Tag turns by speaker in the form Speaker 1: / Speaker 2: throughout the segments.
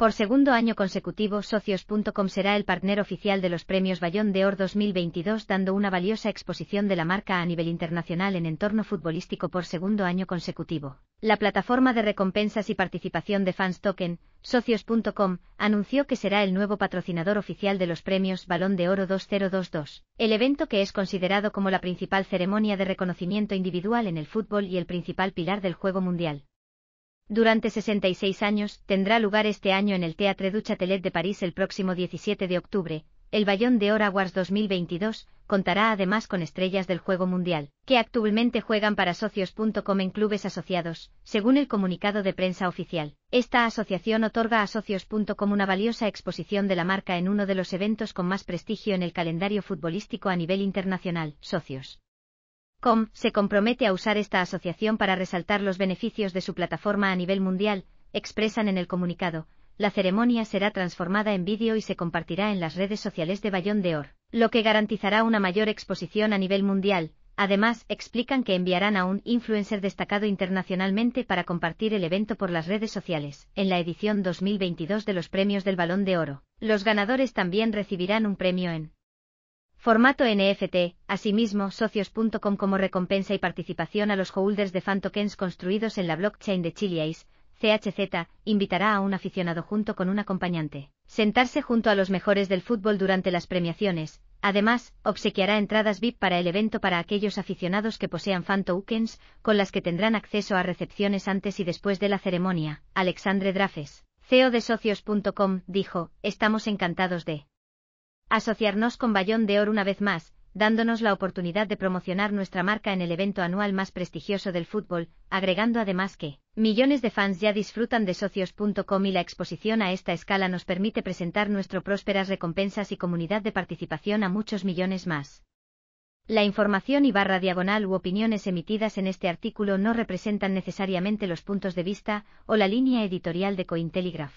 Speaker 1: Por segundo año consecutivo, socios.com será el partner oficial de los Premios Bayón de Oro 2022, dando una valiosa exposición de la marca a nivel internacional en entorno futbolístico por segundo año consecutivo. La plataforma de recompensas y participación de Fans Token, socios.com, anunció que será el nuevo patrocinador oficial de los Premios Balón de Oro 2022, el evento que es considerado como la principal ceremonia de reconocimiento individual en el fútbol y el principal pilar del juego mundial durante 66 años, tendrá lugar este año en el Théâtre du Châtelet de París el próximo 17 de octubre. El Bayón de Oro Awards 2022 contará además con estrellas del juego mundial, que actualmente juegan para socios.com en clubes asociados, según el comunicado de prensa oficial. Esta asociación otorga a socios.com una valiosa exposición de la marca en uno de los eventos con más prestigio en el calendario futbolístico a nivel internacional, socios. Com se compromete a usar esta asociación para resaltar los beneficios de su plataforma a nivel mundial, expresan en el comunicado. La ceremonia será transformada en vídeo y se compartirá en las redes sociales de Bayón de Oro, lo que garantizará una mayor exposición a nivel mundial. Además, explican que enviarán a un influencer destacado internacionalmente para compartir el evento por las redes sociales, en la edición 2022 de los premios del Balón de Oro. Los ganadores también recibirán un premio en Formato NFT, asimismo, socios.com como recompensa y participación a los holders de fan construidos en la blockchain de Chileace, CHZ, invitará a un aficionado junto con un acompañante. Sentarse junto a los mejores del fútbol durante las premiaciones. Además, obsequiará entradas VIP para el evento para aquellos aficionados que posean fan con las que tendrán acceso a recepciones antes y después de la ceremonia. Alexandre Drafes, CEO de socios.com, dijo, estamos encantados de asociarnos con Bayón de Oro una vez más, dándonos la oportunidad de promocionar nuestra marca en el evento anual más prestigioso del fútbol, agregando además que millones de fans ya disfrutan de socios.com y la exposición a esta escala nos permite presentar nuestro prósperas recompensas y comunidad de participación a muchos millones más. La información y barra diagonal u opiniones emitidas en este artículo no representan necesariamente los puntos de vista o la línea editorial de Cointelegraph.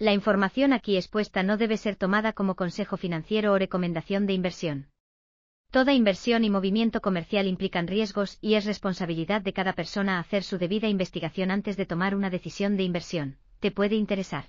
Speaker 1: La información aquí expuesta no debe ser tomada como consejo financiero o recomendación de inversión. Toda inversión y movimiento comercial implican riesgos y es responsabilidad de cada persona hacer su debida investigación antes de tomar una decisión de inversión. Te puede interesar.